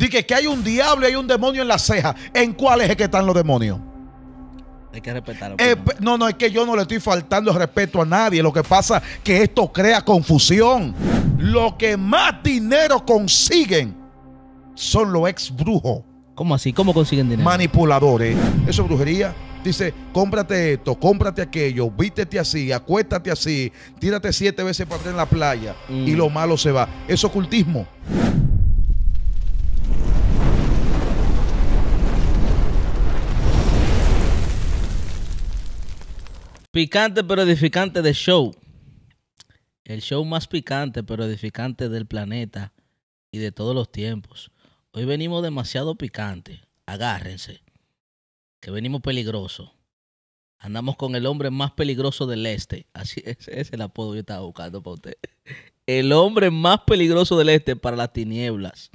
Dice que hay un diablo y hay un demonio en la ceja. ¿En cuál es que están los demonios? Hay que respetarlo. Eh, no, no, es que yo no le estoy faltando respeto a nadie. Lo que pasa es que esto crea confusión. Lo que más dinero consiguen son los ex brujos. ¿Cómo así? ¿Cómo consiguen dinero? Manipuladores. Eso es brujería. Dice, cómprate esto, cómprate aquello, vístete así, acuéstate así, tírate siete veces para atrás en la playa y mm. lo malo se va. Eso es ocultismo. Picante pero edificante de show. El show más picante pero edificante del planeta y de todos los tiempos. Hoy venimos demasiado picante. Agárrense. Que venimos peligroso. Andamos con el hombre más peligroso del este. Así es, ese es el apodo que yo estaba buscando para usted. El hombre más peligroso del este para las tinieblas.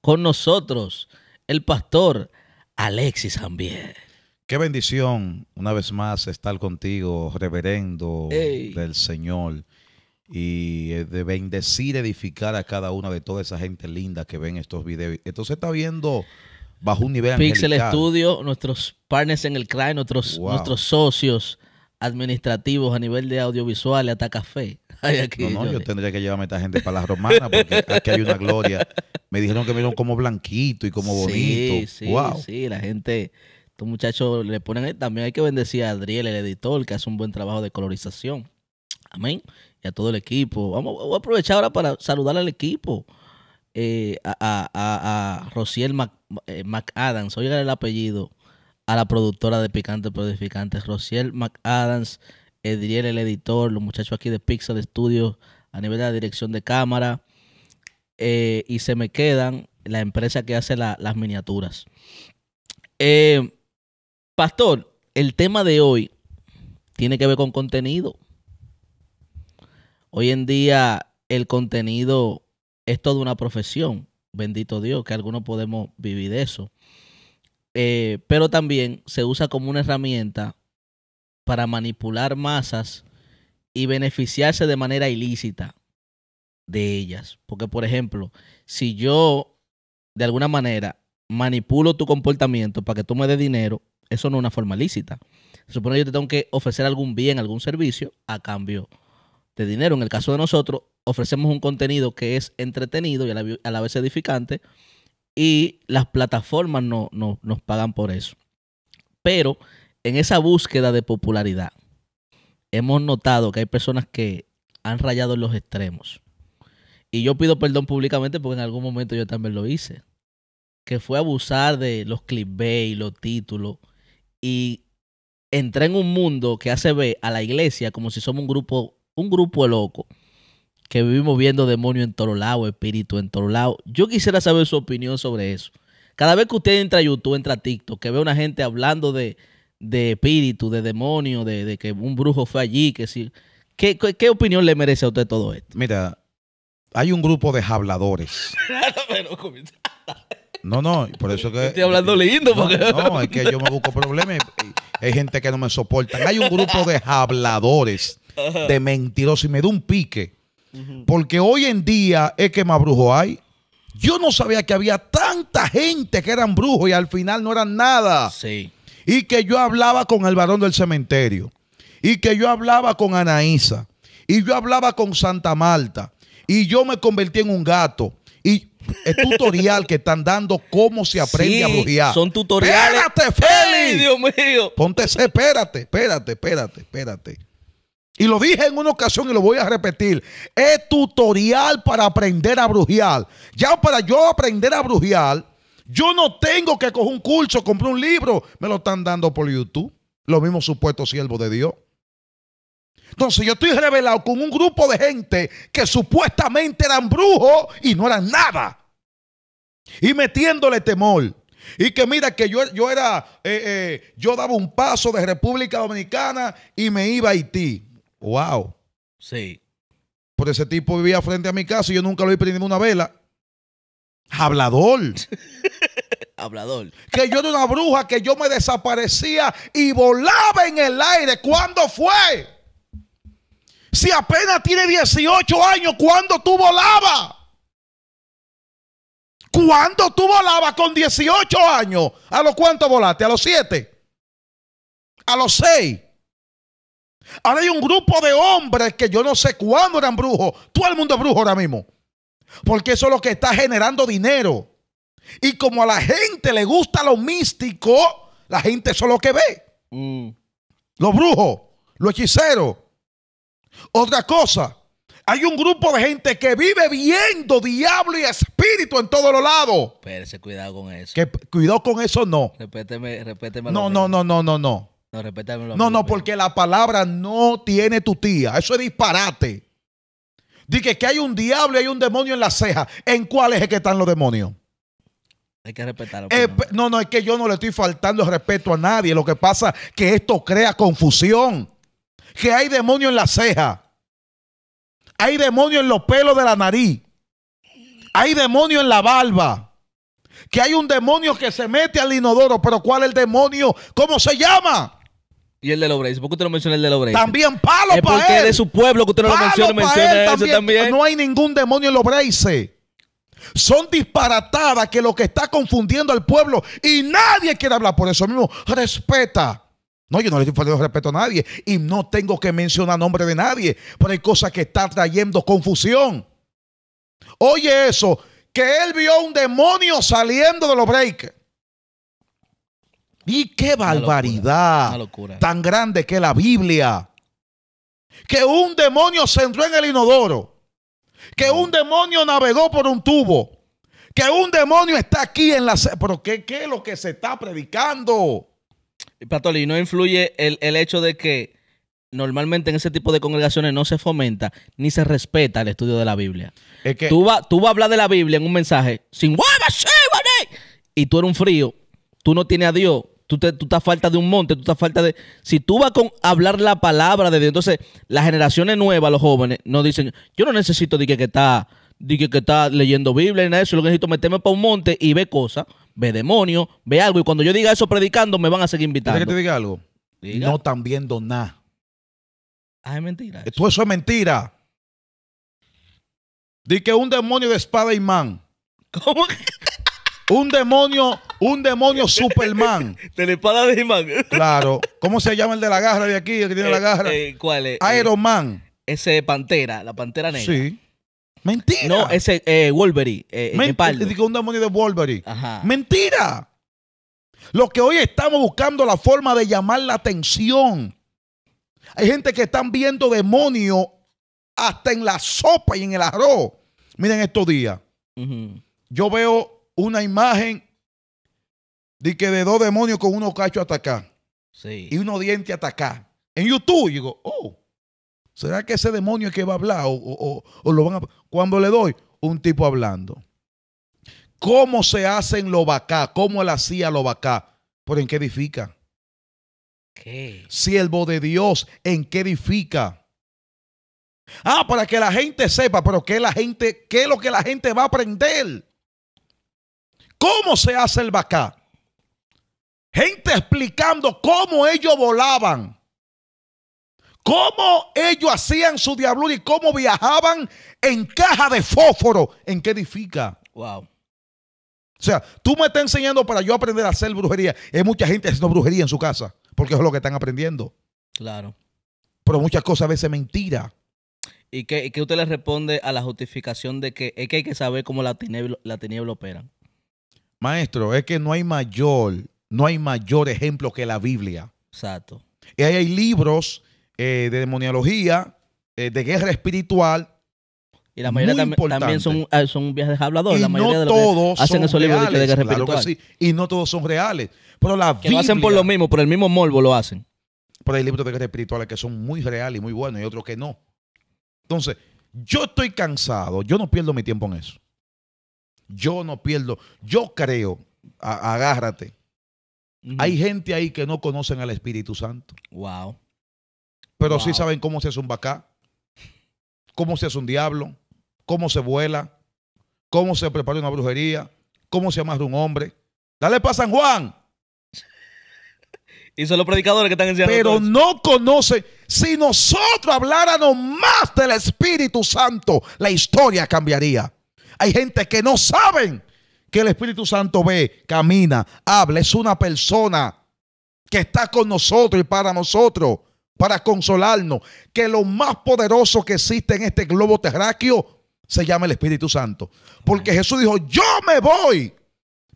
Con nosotros, el pastor Alexis Jambier. Qué bendición una vez más estar contigo, reverendo del Señor, y eh, de bendecir, edificar a cada una de toda esa gente linda que ven estos videos. Entonces está viendo bajo un nivel Pixel Studio, nuestros partners en el crime, nuestros, nuestros socios administrativos a nivel de audiovisual, hasta café. no, no, yo, tendría que llevarme a esta gente para la romana porque aquí hay una gloria. Me dijeron que me vieron como blanquito y como bonito. Sí, sí, sí, la gente estos muchachos le ponen ahí. Eh, también hay que bendecir a Adriel, el editor, que hace un buen trabajo de colorización. Amén. Y a todo el equipo. Vamos, a aprovechar ahora para saludar al equipo. Eh, a, Rociel McAdams, eh, Oiga el apellido, a la productora de Picante Prodificante, Rociel McAdams, Adriel el editor, los muchachos aquí de Pixel Studios a nivel de la dirección de cámara, y se me quedan la empresa que hace las miniaturas. Eh, Pastor, el tema de hoy tiene que ver con contenido. Hoy en día el contenido es toda una profesión. Bendito Dios, que algunos podemos vivir de eso. Eh, pero también se usa como una herramienta para manipular masas y beneficiarse de manera ilícita de ellas. Porque, por ejemplo, si yo de alguna manera manipulo tu comportamiento para que tú me des dinero, eso no es una forma lícita. Se supone que yo te tengo que ofrecer algún bien, algún servicio a cambio de dinero. En el caso de nosotros, ofrecemos un contenido que es entretenido y a la, vez edificante y las plataformas no, nos pagan por eso. Pero en esa búsqueda de popularidad, hemos notado que hay personas que han rayado en los extremos. Y yo pido perdón públicamente porque en algún momento yo también lo hice. Que fue abusar de los clickbait, los títulos, y entré en un mundo que hace ver a la iglesia como si somos un grupo, un grupo de locos que vivimos viendo demonios en todos lados, espíritus en todos lados. Yo quisiera saber su opinión sobre eso. Cada vez que usted entra a YouTube, entra a TikTok, que ve a una gente hablando de, de espíritu, de demonio, de, que un brujo fue allí, que qué opinión le merece a usted todo esto? Mira, hay un grupo de habladores. No, no, por eso que. Estoy hablando lindo. Porque... No, es que yo me busco problemas. hay gente que no me soporta Hay un grupo de habladores, de mentirosos, y me da un pique. Porque hoy en día es que más brujos hay. Yo no sabía que había tanta gente que eran brujos y al final no eran nada. Sí. Y que yo hablaba con el varón del cementerio. Y que yo hablaba con Anaísa. Y yo hablaba con Santa Marta. Y yo me convertí en un gato es tutorial que están dando cómo se aprende a brujear. Son tutoriales. Espérate, Félix. Dios mío. Ponte, espérate, espérate, espérate, espérate. Y lo dije en una ocasión y lo voy a repetir. Es tutorial para aprender a brujear. Ya para yo aprender a brujear, yo no tengo que coger un curso, comprar un libro. Me lo están dando por YouTube. Los mismos supuestos siervos de Dios. Entonces yo estoy revelado con un grupo de gente que supuestamente eran brujos y no eran nada. Y metiéndole temor. Y que mira que yo, yo era, eh, eh, yo daba un paso de República Dominicana y me iba a Haití. Wow. Sí. Por ese tipo vivía frente a mi casa y yo nunca lo vi prendiendo una vela. Hablador. Hablador. Que yo era una bruja, que yo me desaparecía y volaba en el aire. ¿Cuándo fue? Si apenas tiene 18 años, ¿cuándo tú volabas? ¿Cuándo tú volabas con 18 años? ¿A los cuántos volaste? ¿A los 7? ¿A los 6? Ahora hay un grupo de hombres que yo no sé cuándo eran brujos. Todo el mundo es brujo ahora mismo. Porque eso es lo que está generando dinero. Y como a la gente le gusta lo místico, la gente eso es lo que ve. Mm. Los brujos, los hechiceros, otra cosa, hay un grupo de gente que vive viendo diablo y espíritu en todos los lados. cuidado con eso. Que, cuidado con eso, no. No, no, no, no, no, no. No, No, no, porque la palabra no tiene tu tía. Eso es disparate. Dije que hay un diablo y hay un demonio en la ceja. ¿En cuál es que están los demonios? Hay que respetarlo. Eh, no, no, es que yo no le estoy faltando el respeto a nadie. Lo que pasa es que esto crea confusión que hay demonio en la ceja. Hay demonio en los pelos de la nariz. Hay demonio en la barba. Que hay un demonio que se mete al inodoro. Pero ¿cuál es el demonio? ¿Cómo se llama? Y el de los ¿Por qué usted no menciona el de los También palo para él. de su pueblo que usted lo menciona, también, No hay ningún demonio en los Son disparatadas que lo que está confundiendo al pueblo y nadie quiere hablar por eso mismo. Respeta. No, yo no le estoy faltando respeto a nadie y no tengo que mencionar nombre de nadie, pero hay cosas que están trayendo confusión. Oye eso, que él vio un demonio saliendo de los breaks. Y qué barbaridad tan grande que la Biblia. Que un demonio se entró en el inodoro. Que mm. un demonio navegó por un tubo. Que un demonio está aquí en la... Pero ¿qué, qué es lo que se está predicando? y ¿no influye el, hecho de que normalmente en ese tipo de congregaciones no se fomenta ni se respeta el estudio de la Biblia. tú vas a hablar de la Biblia en un mensaje sin y tú eres un frío, tú no tienes a Dios, tú, te, tú falta de un monte, tú estás falta de... Si tú vas con hablar la palabra de Dios, entonces las generaciones nuevas, los jóvenes, no dicen, yo no necesito de que, que está dije que está leyendo Biblia y nada de eso. lo que necesito meterme para un monte y ve cosas, ve demonios, ve algo. Y cuando yo diga eso predicando, me van a seguir invitando. ¿Quieres que te diga algo? No están viendo nada. Ah, es mentira. esto eso es mentira. Dice que un demonio de espada y man. ¿Cómo? Un demonio, un demonio Superman. De la espada de Imán. Claro. ¿Cómo se llama el de la garra de aquí, el que tiene la eh, garra? Eh, ¿Cuál es? Iron eh, Man. Ese Pantera, la Pantera Negra. Sí. Mentira. No, ese eh, Wolverine. Eh, eh Mentira. Un demonio de Wolverine. Ajá. Mentira. Lo que hoy estamos buscando la forma de llamar la atención. Hay gente que están viendo demonios hasta en la sopa y en el arroz. Miren estos días. Yo veo una imagen de que de dos demonios con unos cachos hasta acá. Sí. Y uno diente hasta acá. En YouTube, digo, oh. ¿Será que ese demonio es que va a hablar o, lo van a... Cuando le doy, un tipo hablando. ¿Cómo se hacen los bacá? ¿Cómo él hacía los bacá? ¿Por en qué edifica? ¿Qué? Siervo de Dios, ¿en qué edifica? Ah, para que la gente sepa, pero ¿qué, la gente, qué es lo que la gente va a aprender? ¿Cómo se hace el bacá? Gente explicando cómo ellos volaban cómo ellos hacían su diablura y cómo viajaban en caja de fósforo. ¿En qué edifica? Wow. O sea, tú me estás enseñando para yo aprender a hacer brujería. Hay mucha gente haciendo brujería en su casa, porque es lo que están aprendiendo. Claro. Pero muchas cosas a veces mentira. ¿Y qué, usted le responde a la justificación de que es que hay que saber cómo la tiniebla, la tiniebla opera? Maestro, es que no hay mayor, no hay mayor ejemplo que la Biblia. Exacto. Y ahí hay libros eh, de demoniología, eh, de guerra espiritual. Y la mayoría también son, ah, son viajes habladores. Y la mayoría no de todos hacen esos libros de guerra espiritual. Y no todos son reales. Pero la que lo hacen por lo mismo, por el mismo morbo lo hacen. Pero hay libros de guerra espiritual que son muy reales y muy buenos y otros que no. Entonces, yo estoy cansado. Yo no pierdo mi tiempo en eso. Yo no pierdo. Yo creo, agárrate. Hay gente ahí que no conocen al Espíritu Santo. Wow pero sí saben cómo se hace un bacá, cómo se hace un diablo, cómo se vuela, cómo se prepara una brujería, cómo se amarra un hombre. Dale para San Juan. Y son los predicadores que están enseñando. Pero no conocen. Si nosotros habláramos más del Espíritu Santo, la historia cambiaría. Hay gente que no saben que el Espíritu Santo ve, camina, habla, es una persona que está con nosotros y para nosotros para consolarnos, que lo más poderoso que existe en este globo terráqueo se llama el Espíritu Santo. Porque Jesús dijo, yo me voy,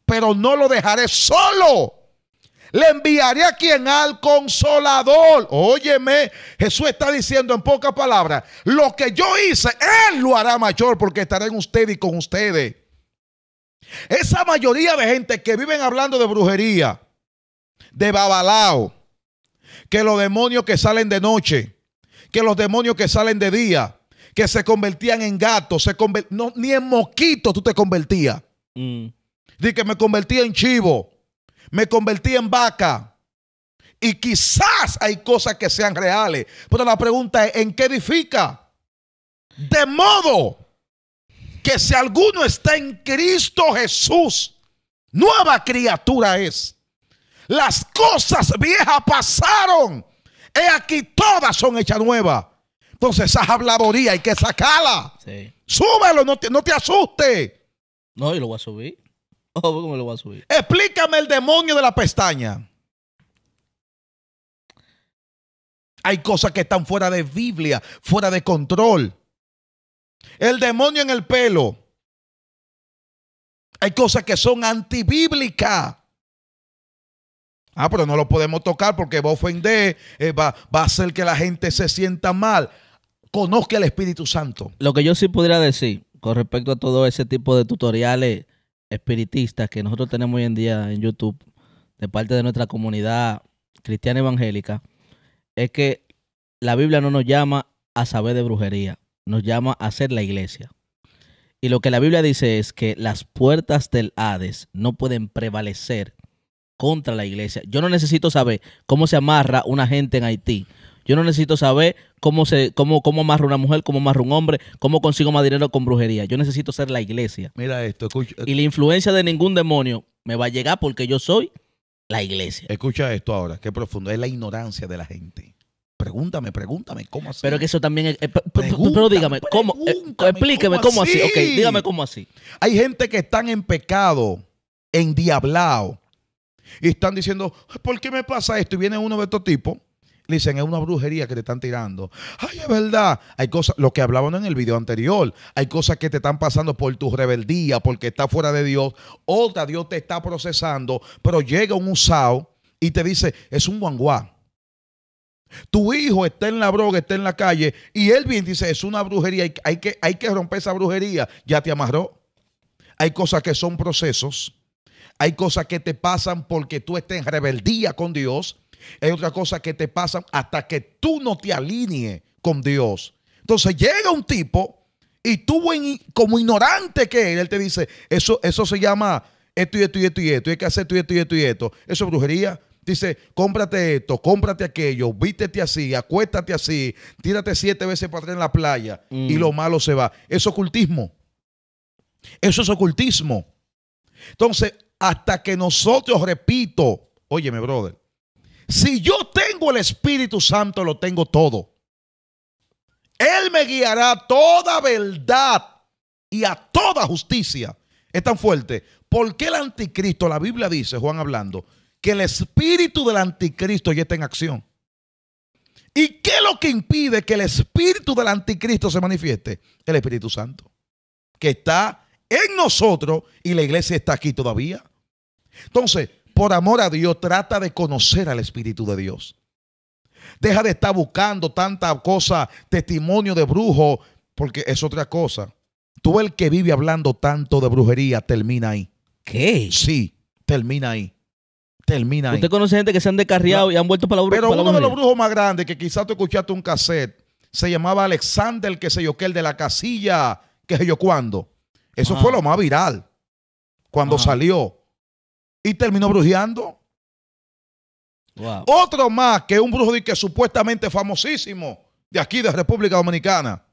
pero no lo dejaré solo. Le enviaré a quien al consolador. Óyeme, Jesús está diciendo en pocas palabras, lo que yo hice, Él lo hará mayor porque estará en ustedes y con ustedes. Esa mayoría de gente que viven hablando de brujería, de babalao, que los demonios que salen de noche, que los demonios que salen de día, que se convertían en gatos, se no, ni en mosquito tú te convertías. Mm. que me convertía en chivo, me convertía en vaca. Y quizás hay cosas que sean reales. Pero la pregunta es, ¿en qué edifica? De modo que si alguno está en Cristo Jesús, nueva criatura es. Las cosas viejas pasaron. He aquí todas son hechas nuevas. Entonces esa habladoría hay que sacarla. Sí. Súbelo, no te, no te asustes. No, yo lo voy a subir. ¿Cómo lo voy a subir? Explícame el demonio de la pestaña. Hay cosas que están fuera de Biblia, fuera de control. El demonio en el pelo. Hay cosas que son antibíblicas. Ah, pero no lo podemos tocar porque va a ofender, eh, va, a hacer que la gente se sienta mal. Conozca el Espíritu Santo. Lo que yo sí pudiera decir con respecto a todo ese tipo de tutoriales espiritistas que nosotros tenemos hoy en día en YouTube, de parte de nuestra comunidad cristiana evangélica, es que la Biblia no nos llama a saber de brujería, nos llama a ser la iglesia. Y lo que la Biblia dice es que las puertas del Hades no pueden prevalecer contra la iglesia. Yo no necesito saber cómo se amarra una gente en Haití. Yo no necesito saber cómo se cómo cómo amarra una mujer, cómo amarra un hombre, cómo consigo más dinero con brujería. Yo necesito ser la iglesia. Mira esto, Y la influencia de ningún demonio me va a llegar porque yo soy la iglesia. Escucha esto ahora, qué profundo. Es la ignorancia de la gente. Pregúntame, pregúntame, ¿cómo así? Pero que eso también es... Eh, pero dígame, ¿cómo? Eh, explíqueme, ¿cómo, así? Ok, dígame cómo así. Hay gente que están en pecado, en diablao y están diciendo, ¿por qué me pasa esto? Y viene uno de estos tipos, le dicen, es una brujería que te están tirando. Ay, es verdad. Hay cosas, lo que hablábamos en el video anterior, hay cosas que te están pasando por tu rebeldía, porque está fuera de Dios. Otra, Dios te está procesando, pero llega un usado y te dice, es un guanguá. Tu hijo está en la broga, está en la calle, y él y dice, es una brujería, que, hay que romper esa brujería, ya te amarró. Hay cosas que son procesos hay cosas que te pasan porque tú estés en rebeldía con Dios. Hay otras cosas que te pasan hasta que tú no te alinees con Dios. Entonces llega un tipo y tú, como ignorante que él, él te dice, eso, eso se llama esto y esto y esto y esto, y hay que hacer esto y esto y esto y esto. Eso es brujería. Dice, cómprate esto, cómprate aquello, vístete así, acuéstate así, tírate siete veces para atrás en la playa y mm. lo malo se va. Eso es ocultismo. Eso es ocultismo. Entonces, hasta que nosotros, repito, óyeme, brother, si yo tengo el Espíritu Santo, lo tengo todo. Él me guiará toda verdad y a toda justicia. Es tan fuerte. ¿Por qué el anticristo, la Biblia dice, Juan hablando, que el espíritu del anticristo ya está en acción? ¿Y qué es lo que impide que el espíritu del anticristo se manifieste? El Espíritu Santo, que está en nosotros y la iglesia está aquí todavía. Entonces, por amor a Dios, trata de conocer al Espíritu de Dios. Deja de estar buscando tanta cosa, testimonio de brujo, porque es otra cosa. Tú el que vive hablando tanto de brujería, termina ahí. ¿Qué? Sí, termina ahí. Termina ahí. Usted conoce gente que se han descarriado y han vuelto para la brujería. Pero uno de los brujos más grandes, que quizás tú escuchaste un cassette, se llamaba Alexander, que se yo, que el de la casilla, que sé yo cuándo. Eso fue lo más viral cuando salió. Y terminó brujeando. Otro más que un brujo que supuestamente famosísimo de aquí de República Dominicana.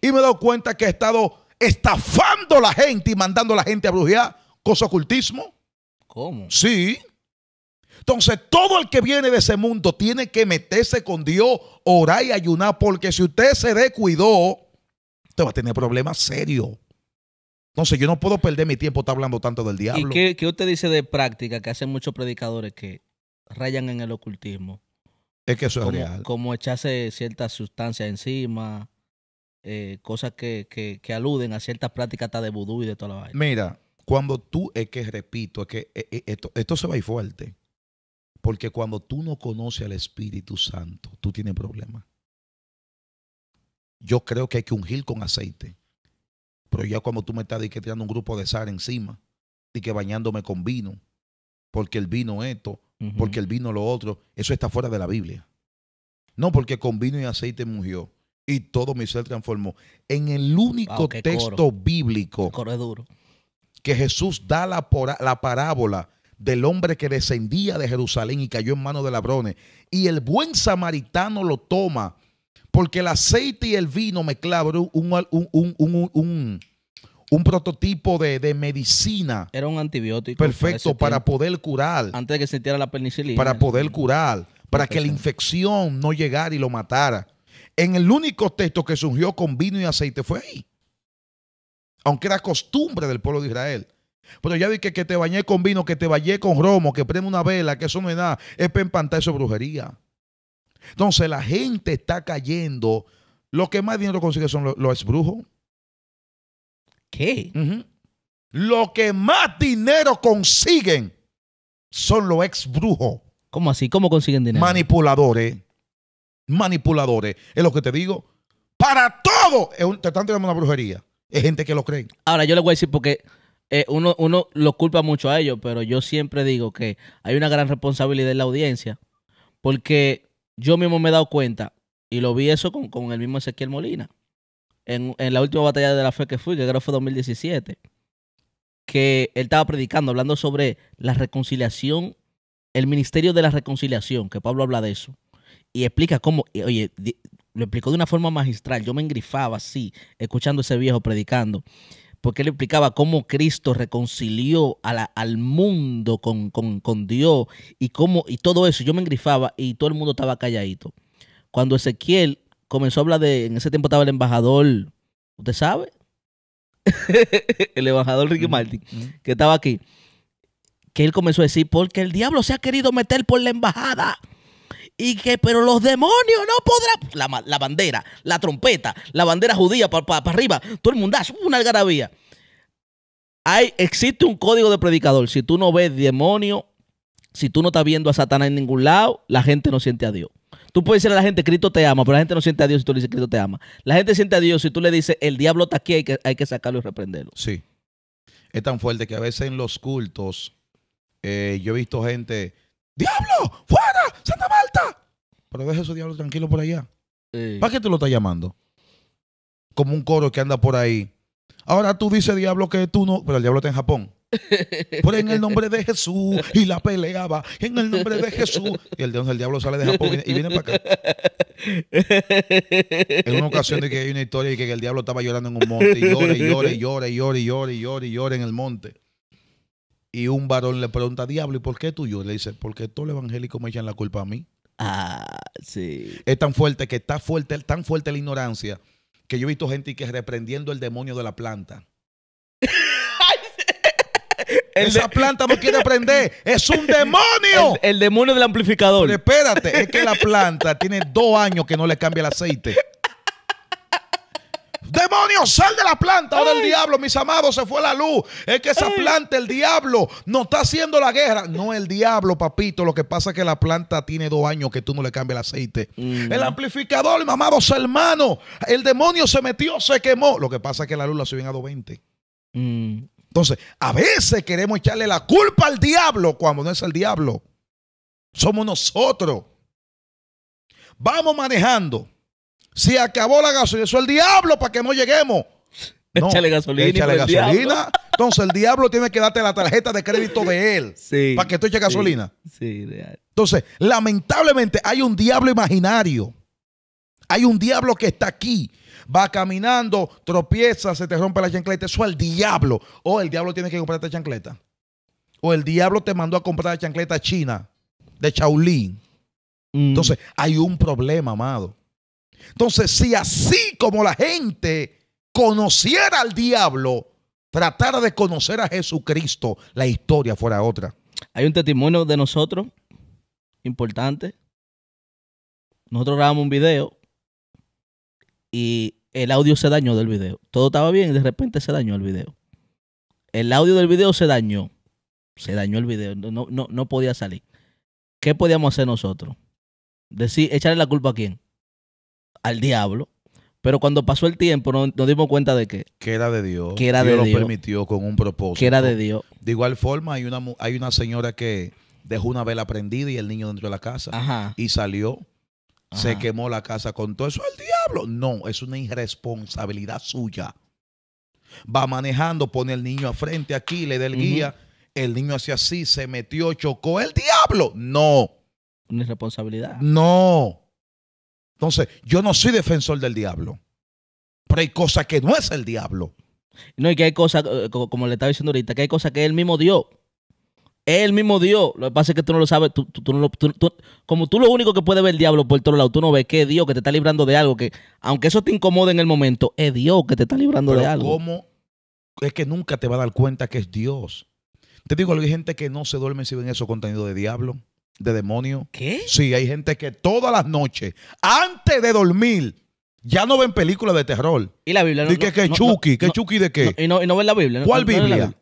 Y me he dado cuenta que ha estado estafando la gente y mandando a la gente a brujear cosa ocultismo. ¿Cómo? Sí. Entonces, todo el que viene de ese mundo tiene que meterse con Dios, orar y ayunar, porque si usted se descuidó, usted va a tener problemas serios. Entonces, yo no puedo perder mi tiempo está hablando tanto del diablo. ¿Y qué, usted dice de práctica que hacen muchos predicadores que rayan en el ocultismo? Es que eso es real. Como echarse ciertas sustancias encima, eh, cosas que, aluden a ciertas prácticas hasta de vudú y de toda la vaina. Mira, cuando tú, es que repito, es que eh, eh, esto, esto, se va a fuerte. Porque cuando tú no conoces al Espíritu Santo, tú tienes problemas. Yo creo que hay que ungir con aceite. Pero ya cuando tú me estás que un grupo de sal encima, y que bañándome con vino, porque el vino esto, porque el vino lo otro, eso está fuera de la Biblia. No, porque con vino y aceite murió y todo mi ser transformó. En el único texto bíblico que Jesús da la, la parábola del hombre que descendía de Jerusalén y cayó en manos de ladrones, y el buen samaritano lo toma porque el aceite y el vino mezclaron un, prototipo de, medicina. Era un antibiótico. Perfecto, para, poder curar. Antes de que se tirara la penicilina. Para poder curar, para que la infección no llegara y lo matara. En el único texto que surgió con vino y aceite fue ahí. Aunque era costumbre del pueblo de Israel. Pero ya vi que, que te bañé con vino, que te bañé con romo, que prende una vela, que eso no es nada. Es para empantar eso brujería. Entonces la gente está cayendo. Lo que más dinero consiguen son los, ex brujos. ¿Qué? Lo que más dinero consiguen son los ex brujos. ¿Cómo así? ¿Cómo consiguen dinero? Manipuladores. Manipuladores. Es lo que te digo. Para todo. Te están tirando una brujería. Es gente que lo cree. Ahora, yo les voy a decir porque eh, uno, uno lo culpa mucho a ellos, pero yo siempre digo que hay una gran responsabilidad en la audiencia. Porque yo mismo me he dado cuenta, y lo vi eso con, el mismo Ezequiel Molina, en, la última batalla de la fe que fui, que creo fue 2017, que él estaba predicando, hablando sobre la reconciliación, el ministerio de la reconciliación, que Pablo habla de eso, y explica cómo, oye, lo explicó de una forma magistral, yo me engrifaba así, escuchando ese viejo predicando, porque él explicaba cómo Cristo reconcilió a al mundo con, Dios y cómo y todo eso. Yo me engrifaba y todo el mundo estaba calladito. Cuando Ezequiel comenzó a hablar de, en ese tiempo estaba el embajador, ¿usted sabe? el embajador Ricky mm, Martin, mm. que estaba aquí. Que él comenzó a decir, porque el diablo se ha querido meter por la embajada. Y que, pero los demonios no podrán. La, la bandera, la trompeta, la bandera judía para arriba, todo el mundazo, ah, una algarabía. Hay, existe un código de predicador. Si tú no ves demonio, si tú no estás viendo a Satanás en ningún lado, la gente no siente a Dios. Tú puedes decirle a la gente, Cristo te ama, pero la gente no siente a Dios si tú le dices, Cristo te ama. La gente siente a Dios si tú le dices, el diablo está aquí, hay que, sacarlo y reprenderlo. Sí. Es tan fuerte que a veces en los cultos eh, yo he visto gente, diablo, fuera ¡Santa Marta! Pero deje su diablo tranquilo por allá. ¿Para qué te lo está llamando? Como un coro que anda por ahí. Ahora tú dices, diablo, que tú no. Pero el diablo está en Japón. Pero en el nombre de Jesús. Y la peleaba. En el nombre de Jesús. Y el, el diablo sale de Japón y, viene para acá. En una ocasión de que hay una historia y que el diablo estaba llorando en un monte. Y llora y llora y llora y llora y llora y llora, y llora en el monte. Y un varón le pregunta, diablo, ¿y por qué tú? Yo le dice, porque todo el evangélico me echan la culpa a mí. Ah, sí. Es tan fuerte que está fuerte, tan fuerte la ignorancia que yo he visto gente que reprendiendo el demonio de la planta. Esa planta no quiere aprender. Es un demonio. El, demonio del amplificador. Pero espérate, es que la planta tiene dos años que no le cambia el aceite. Demonio, sal de la planta. O del diablo, mis amados, se fue la luz. Es que esa planta, el diablo, no está haciendo la guerra. No, el diablo, papito. Lo que pasa es que la planta tiene dos años que tú no le cambias el aceite. Mm. El amplificador, mis amados hermanos. El demonio se metió, se quemó. Lo que pasa es que la luz la suben a dos mm. Entonces, a veces queremos echarle la culpa al diablo cuando no es el diablo. Somos nosotros. Vamos manejando si acabó la gasolina. Eso es el diablo para que no lleguemos. échale gasolina. Échale gasolina. Entonces el diablo tiene que darte la tarjeta de crédito de él para que tú eches gasolina. Sí, Entonces, lamentablemente hay un diablo imaginario. Hay un diablo que está aquí. Va caminando, tropieza, se te rompe la chancleta. Eso es el diablo. O el diablo tiene que comprar esta chancleta. O el diablo te mandó a comprar la chancleta china de Shaolin. Mm. Entonces, hay un problema, amado. Entonces, si así como la gente conociera al diablo, tratara de conocer a Jesucristo, la historia fuera otra. Hay un testimonio de nosotros importante. Nosotros grabamos un video y el audio se dañó del video. Todo estaba bien y de repente se dañó el video. El audio del video se dañó. Se dañó el video. No, no, no podía salir. ¿Qué podíamos hacer nosotros? Decir, echarle la culpa a quién al diablo. Pero cuando pasó el tiempo nos, dimos cuenta de que... Que era de Dios. Que era Dios lo permitió con un propósito. Que era de Dios. De igual forma, hay una, hay una señora que dejó una vela prendida y el niño dentro de la casa. Y salió. Se quemó la casa con todo eso. ¡El diablo! No, es una irresponsabilidad suya. Va manejando, pone el niño a frente aquí, le da el guía. El niño hacia así, se metió, chocó. ¡El diablo! No. Una irresponsabilidad. No. Entonces, yo no soy defensor del diablo. Pero hay cosas que no es el diablo. No, y que hay cosas, eh, como le estaba diciendo ahorita, que hay cosas que es el mismo Dios. Es el mismo Dios, Lo que pasa es que tú no lo sabes. Tú, como tú lo único que puedes ver el diablo por todos lados, tú no ves que es Dios que te está librando de algo. que Aunque eso te incomode en el momento, es Dios que te está librando de algo. ¿Cómo? Es que nunca te va a dar cuenta que es Dios. Te digo, hay gente que no se duerme si ven eso contenido de diablo de demonio. ¿Qué? Sí, hay gente que todas las noches, antes de dormir, ya no ven películas de terror. ¿Y la Biblia? No, Dice qué que, que Chucky, que de qué. y, no, ven la Biblia. ¿Cuál Biblia?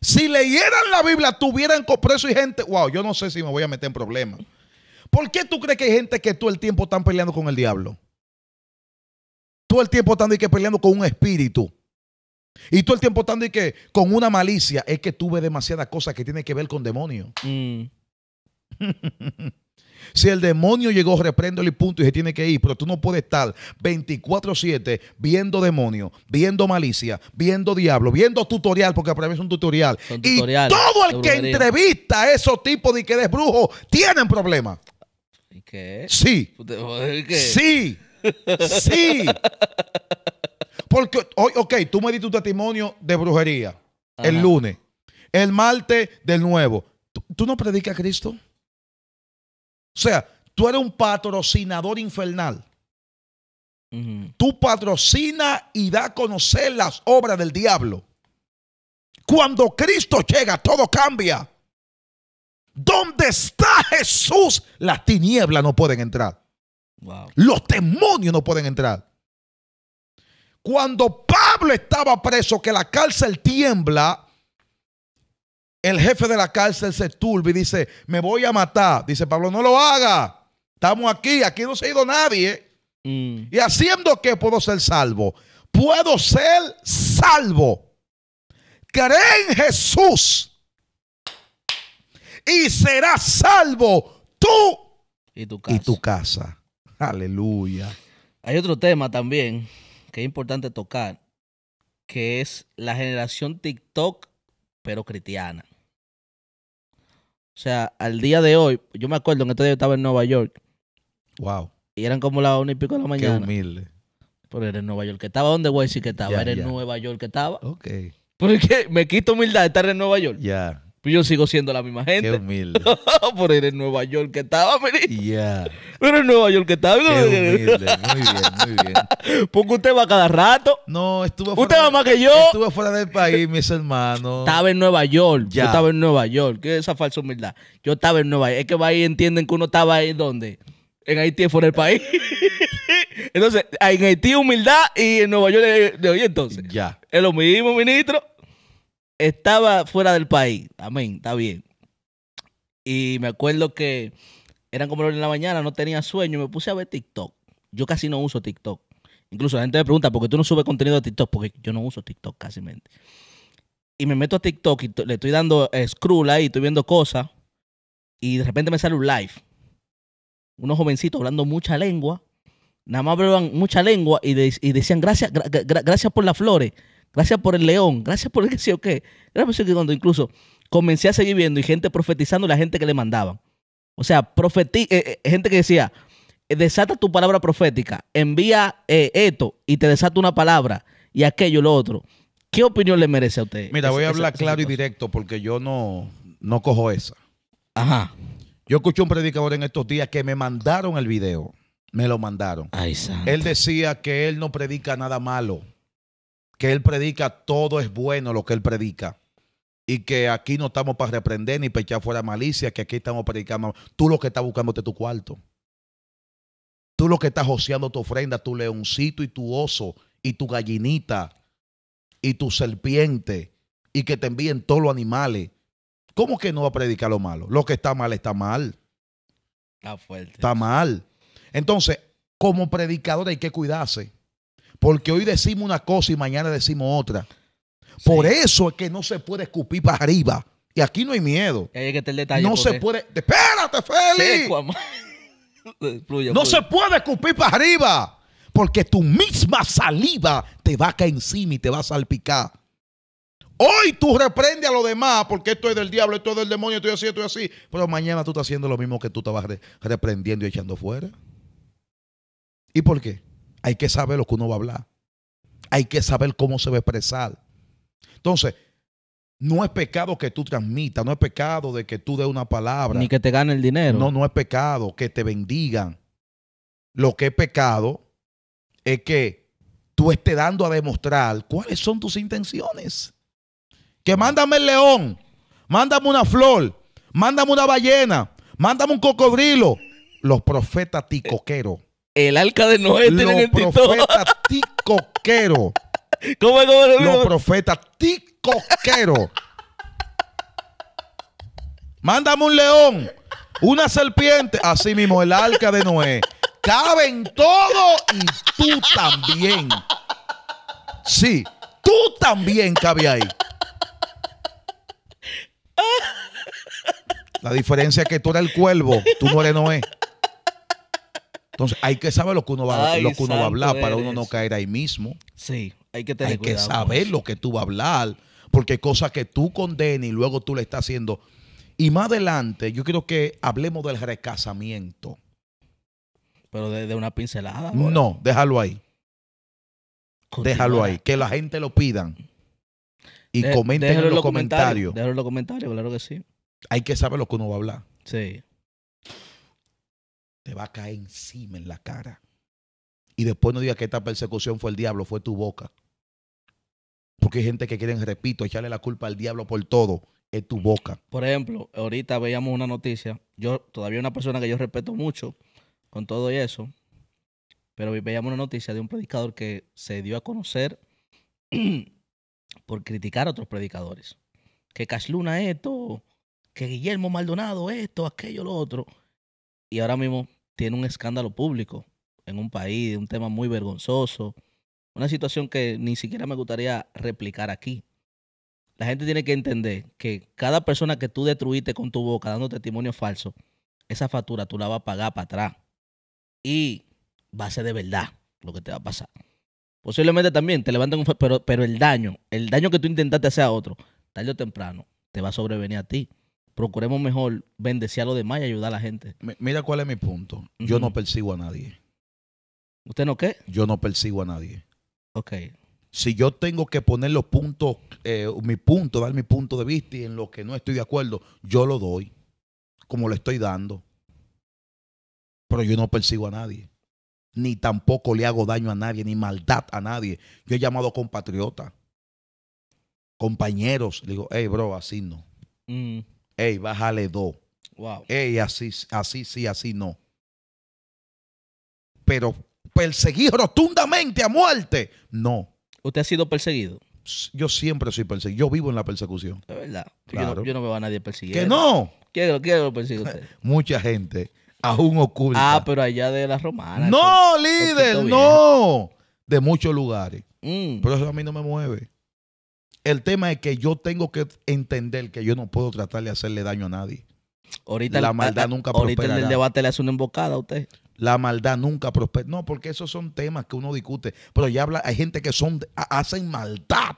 Si leyeran la Biblia, tuvieran preso y gente. Wow, yo no sé si me voy a meter en problemas. ¿Por qué tú crees que hay gente que todo el tiempo están peleando con el diablo? Todo el tiempo están que peleando con un espíritu. Y todo el tiempo están que con una malicia. Es que tuve demasiadas cosas que tienen que ver con demonios. Mm. si el demonio llegó, repréndole y punto, y se tiene que ir. Pero tú no puedes estar 24-7 viendo demonio, viendo malicia, viendo diablo, viendo tutorial, porque para mí es un tutorial. y todo el que entrevista a esos tipos de que brujo tienen problemas. ¿Y qué? Sí. Sí. Sí. Porque, ok, tú me diste tu testimonio de brujería el lunes, el martes del nuevo. ¿Tú, ¿Tú no predicas a Cristo? O sea, tú eres un patrocinador infernal. Tú patrocina y da a conocer las obras del diablo. Cuando Cristo llega, todo cambia. ¿Dónde está Jesús? Las tinieblas no pueden entrar. Los demonios no pueden entrar. Cuando Pablo estaba preso, que la cárcel tiembla, el jefe de la cárcel se turba y dice, me voy a matar. Dice Pablo, no lo haga. Estamos aquí, aquí no se ha ido nadie. Mm. Y haciendo que puedo ser salvo. Puedo ser salvo. Cree en Jesús. Y será salvo tú Y tu casa. Aleluya. Hay otro tema también que es importante tocar, que es la generación TikTok, pero cristiana. O sea, al día de hoy, yo me acuerdo en este día yo estaba en Nueva York. Wow. Y eran como las 1 y pico de la mañana. Qué humilde. Pero era en Nueva York que estaba. ¿Dónde voy a que estaba? era en Nueva York que estaba. Ok. Porque me quito humildad de estar en Nueva York. Ya. Pues yo sigo siendo la misma gente. Qué humilde. Por ir en Nueva York que estaba, Ya. Pero en Nueva York que estaba. Qué humilde. Muy bien, muy bien. Porque usted va cada rato. No, estuve fuera. Usted va más que yo. Estuve fuera del país, mis hermanos. Estaba en Nueva York. Yo estaba en Nueva York. ¿Qué es esa falsa humildad? Yo estaba en Nueva York. Es que va ahí entienden que uno estaba ahí donde. En Haití fuera del país. entonces, en Haití humildad y en Nueva York de hoy entonces. Ya. Es lo mismo, ministro estaba fuera del país. Amén, está bien. Y me acuerdo que eran como en la mañana, no tenía sueño, me puse a ver TikTok. Yo casi no uso TikTok. Incluso la gente me pregunta, ¿por qué tú no subes contenido de TikTok? Porque yo no uso TikTok casi. Y me meto a TikTok y le estoy dando eh, scroll ahí, estoy viendo cosas. Y de repente me sale un live. Unos jovencitos hablando mucha lengua. Nada más hablaban mucha lengua y, decían, gracias, gracias por las flores. Gracias por el león, gracias por el que sí o qué. Gracias por cuando incluso comencé a seguir viendo y gente profetizando la gente que le mandaban. O sea, profeti eh, eh, gente que decía, eh, desata tu palabra profética, envía esto y te desata una palabra y aquello, lo otro. ¿Qué opinión le merece a usted? Mira, voy a hablar claro y directo porque yo no, no cojo esa. Ajá. Yo escuché un predicador en estos días que me mandaron el video. Me lo mandaron. Ay, Él decía que él no predica nada malo que él predica, todo es bueno lo que él predica. Y que aquí no estamos para reprender ni para echar fuera malicia, que aquí estamos predicando. Tú lo que estás buscándote tu cuarto. Tú lo que estás oseando tu ofrenda, tu leoncito y tu oso y tu gallinita y tu serpiente y que te envíen todos los animales. ¿Cómo que no va a predicar lo malo? Lo que está mal está mal. Está fuerte. Está mal. Entonces, como predicador hay que cuidarse. Porque hoy decimos una cosa y mañana decimos otra. Por eso es que no se puede escupir para arriba. Y aquí no hay miedo. no se puede. ¡Espérate, Félix! no se puede escupir para arriba. Porque tu misma saliva te va a caer encima y te va a salpicar. Hoy tú reprendes a los demás porque esto es del diablo, esto es del demonio, estoy así, estoy así. Pero mañana tú estás haciendo lo mismo que tú estabas reprendiendo y echando fuera. ¿Y por qué? Hay que saber lo que uno va a hablar. Hay que saber cómo se va a expresar. Entonces, no es pecado que tú transmitas, no es pecado de que tú des una palabra. Ni que te gane el dinero. No, no es pecado que te bendigan. Lo que es pecado es que tú estés dando a demostrar cuáles son tus intenciones. Que mándame el león, mándame una flor, mándame una ballena, mándame un cocodrilo. Los profetas ticoqueros el arca de Noé tiene en el profetas ticoquero. ¿Cómo, cómo, Los profetas ticoquero. Mándame un león, una serpiente. Así mismo, el arca de Noé. Caben todo y tú también. Sí, tú también cabe ahí. La diferencia es que tú eres el cuervo, tú no eres Noé. Entonces, hay que saber lo que uno va, lo que uno va a hablar para uno no caer ahí mismo. Sí, hay que tener Hay que saber lo que tú vas a hablar, porque hay cosas que tú condenas y luego tú le estás haciendo. Y más adelante, yo quiero que hablemos del recasamiento. Pero de, una pincelada. No, déjalo ahí. Déjalo ahí. Que la gente lo pidan. Y de, en los, comentarios. comentarios. Déjalo en los comentarios, claro que sí. Hay que saber lo que uno va a hablar. Sí te va a caer encima en la cara. Y después no digas que esta persecución fue el diablo, fue tu boca. Porque hay gente que quiere repito, echarle la culpa al diablo por todo. Es tu boca. Por ejemplo, ahorita veíamos una noticia. Yo todavía una persona que yo respeto mucho con todo y eso. Pero veíamos una noticia de un predicador que se dio a conocer por criticar a otros predicadores. Que Casluna esto, que Guillermo Maldonado esto, aquello, lo otro. Y ahora mismo tiene un escándalo público en un país, un tema muy vergonzoso, una situación que ni siquiera me gustaría replicar aquí. La gente tiene que entender que cada persona que tú destruiste con tu boca dando testimonio falso, esa factura tú la vas a pagar para atrás. Y va a ser de verdad lo que te va a pasar. Posiblemente también te levanten un... Pero, pero el daño, el daño que tú intentaste hacer a otro, tarde o temprano, te va a sobrevenir a ti procuremos mejor bendecir a los demás y ayudar a la gente. mira cuál es mi punto. Yo no persigo a nadie. ¿Usted no qué? Yo no persigo a nadie. Ok. Si yo tengo que poner los puntos, eh, mi punto, dar mi punto de vista y en lo que no estoy de acuerdo, yo lo doy, como lo estoy dando. Pero yo no persigo a nadie. Ni tampoco le hago daño a nadie, ni maldad a nadie. Yo he llamado compatriotas, compañeros. digo, hey, bro, así no. Mm. Ey, bájale dos. Wow. Ey, así, así sí, así no. Pero perseguir rotundamente a muerte, no. ¿Usted ha sido perseguido? Yo siempre soy perseguido. Yo vivo en la persecución. Es verdad. Yo, no, veo a nadie perseguir. ¡Que no! Quiero lo usted? Mucha gente. Aún oculta. Ah, pero allá de las romanas. ¡No, líder! ¡No! De muchos lugares. Mm. Pero eso a mí no me mueve. El tema es que yo tengo que entender que yo no puedo tratar de hacerle daño a nadie. Ahorita la maldad nunca ahorita en el debate le hace una embocada a usted. La maldad nunca prospera. No, porque esos son temas que uno discute. Pero ya habla, hay gente que son, hacen maldad.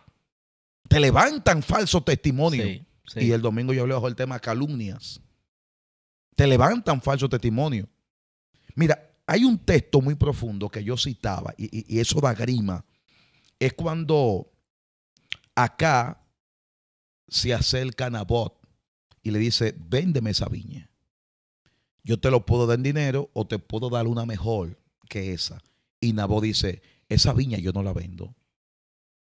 Te levantan falso testimonio. Y el domingo yo hablé bajo el tema calumnias. Te levantan falso testimonio. Mira, hay un texto muy profundo que yo citaba y eso da grima. Es cuando acá se acerca Nabot y le dice, véndeme esa viña. Yo te lo puedo dar en dinero o te puedo dar una mejor que esa. Y Nabot dice, esa viña yo no la vendo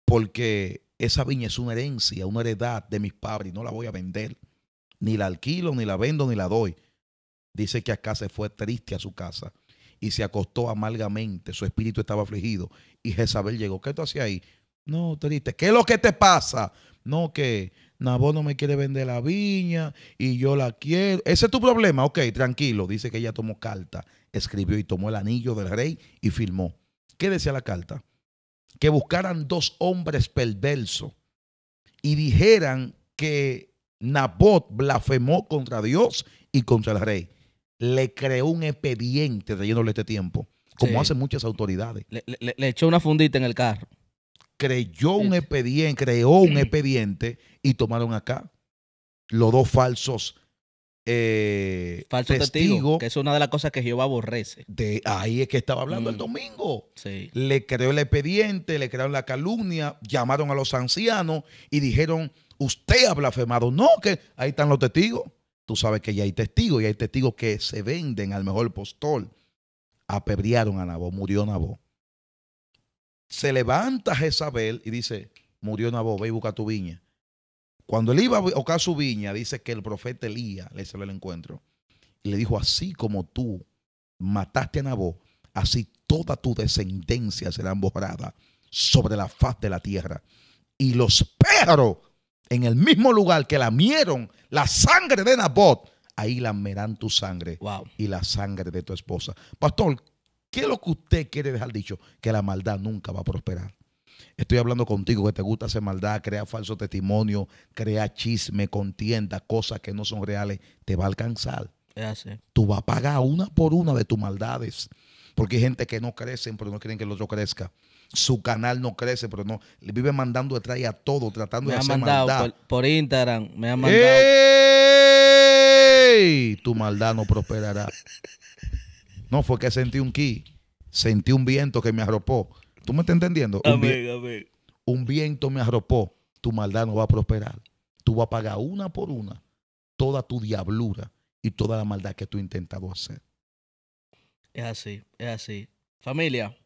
porque esa viña es una herencia, una heredad de mis padres y no la voy a vender. Ni la alquilo, ni la vendo, ni la doy. Dice que acá se fue triste a su casa y se acostó amargamente. Su espíritu estaba afligido. Y Jezabel llegó. ¿Qué tú hacías ahí? No, triste. ¿Qué es lo que te pasa? No, que Nabot no me quiere vender la viña y yo la quiero. Ese es tu problema. Ok, tranquilo. Dice que ella tomó carta, escribió y tomó el anillo del rey y firmó. ¿Qué decía la carta? Que buscaran dos hombres perversos y dijeran que Nabot blasfemó contra Dios y contra el rey. Le creó un expediente de este tiempo, como hacen muchas autoridades. le echó una fundita en el carro creyó un expediente, creó un expediente y tomaron acá los dos falsos eh, testigos. que es una de las cosas que Jehová aborrece. De ahí es que estaba hablando el mm. domingo. Le creó el expediente, le crearon la calumnia, llamaron a los ancianos y dijeron, usted ha blasfemado. No, que ahí están los testigos. Tú sabes que ya hay testigos y hay testigos que se venden al mejor postor. Apebrearon a Nabó, murió Nabó se levanta Jezabel y dice, murió Nabó, ve y busca tu viña. Cuando él iba a buscar su viña, dice que el profeta Elías le hizo el encuentro y le dijo, así como tú mataste a Nabó, así toda tu descendencia será borrada sobre la faz de la tierra. Y los perros, en el mismo lugar que lamieron la sangre de Nabot, ahí lamerán tu sangre y la sangre de tu esposa. Pastor, ¿Qué es lo que usted quiere dejar dicho? Que la maldad nunca va a prosperar. Estoy hablando contigo que te gusta hacer maldad, crear falso testimonio, crear chisme, contienda, cosas que no son reales. Te va a alcanzar. Tú vas a pagar una por una de tus maldades. Porque hay gente que no crece, pero no quieren que el otro crezca. Su canal no crece, pero no. Le vive mandando detrás a todo, tratando de hacer maldad. Por, Instagram, me han mandado. ¡Ey! Tu maldad no prosperará. No, fue que sentí un ki, sentí un viento que me arropó. ¿Tú me estás entendiendo? un, un viento me arropó. Tu maldad no va a prosperar. Tú vas a pagar una por una toda tu diablura y toda la maldad que tú has intentado hacer. Es así, es así. Familia,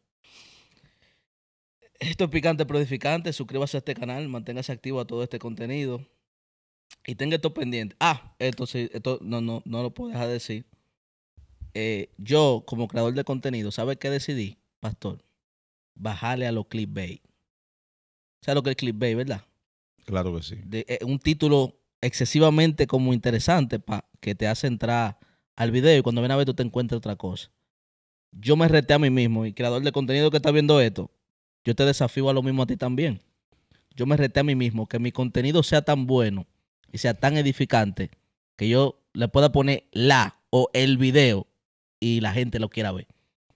esto es picante pero Suscríbase a este canal, manténgase activo a todo este contenido y tenga esto pendiente. Ah, esto sí, esto no, no, no lo puedo dejar decir. Eh, yo como creador de contenido, ¿sabes qué decidí, pastor? Bajarle a los clickbait. ¿Sabes lo que es clickbait, verdad? Claro que sí. De, eh, un título excesivamente como interesante que te hace entrar al video y cuando viene a ver tú te encuentras otra cosa. Yo me reté a mí mismo y creador de contenido que está viendo esto, yo te desafío a lo mismo a ti también. Yo me reté a mí mismo que mi contenido sea tan bueno y sea tan edificante que yo le pueda poner la o el video y la gente lo quiera ver.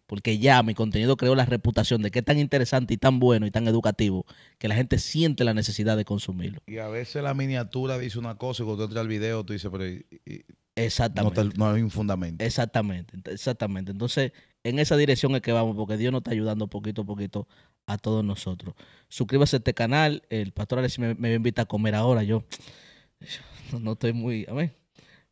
Porque ya mi contenido creó la reputación de que es tan interesante y tan bueno y tan educativo que la gente siente la necesidad de consumirlo. Y a veces la miniatura dice una cosa y cuando entra el video tú dices, pero... exactamente. No, hay un fundamento. Exactamente, exactamente. Entonces, en esa dirección es que vamos, porque Dios nos está ayudando poquito a poquito a todos nosotros. Suscríbase a este canal. El pastor Alex me, invita a comer ahora. Yo no, estoy muy... Amén.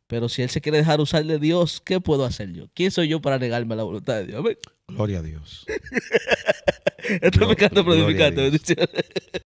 Pero si él se quiere dejar usar de Dios, ¿qué puedo hacer yo? ¿Quién soy yo para negarme a la voluntad de Dios? Gloria a Dios. Esto